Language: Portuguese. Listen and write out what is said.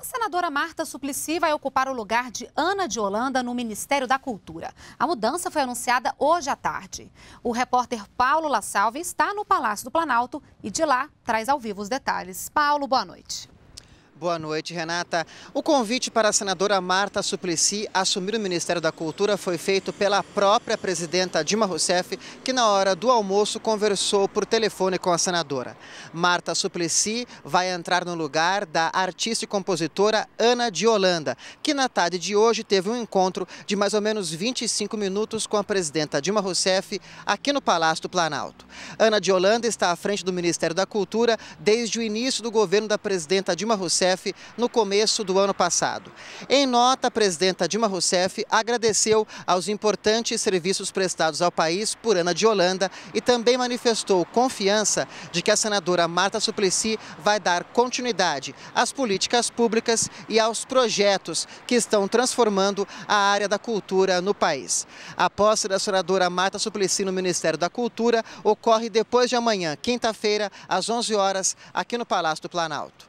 A senadora Marta Suplicy vai ocupar o lugar de Ana de Holanda no Ministério da Cultura. A mudança foi anunciada hoje à tarde. O repórter Paulo La Salve está no Palácio do Planalto e de lá traz ao vivo os detalhes. Paulo, boa noite. Boa noite, Renata. O convite para a senadora Marta Suplicy assumir o Ministério da Cultura foi feito pela própria presidenta Dilma Rousseff, que na hora do almoço conversou por telefone com a senadora. Marta Suplicy vai entrar no lugar da artista e compositora Ana de Holanda, que na tarde de hoje teve um encontro de mais ou menos 25 minutos com a presidenta Dilma Rousseff aqui no Palácio do Planalto. Ana de Holanda está à frente do Ministério da Cultura desde o início do governo da presidenta Dilma Rousseff no começo do ano passado. Em nota, a presidenta Dilma Rousseff agradeceu aos importantes serviços prestados ao país por Ana de Holanda e também manifestou confiança de que a senadora Marta Suplicy vai dar continuidade às políticas públicas e aos projetos que estão transformando a área da cultura no país. A posse da senadora Marta Suplicy no Ministério da Cultura ocorre depois de amanhã, quinta-feira, às 11 horas, aqui no Palácio do Planalto.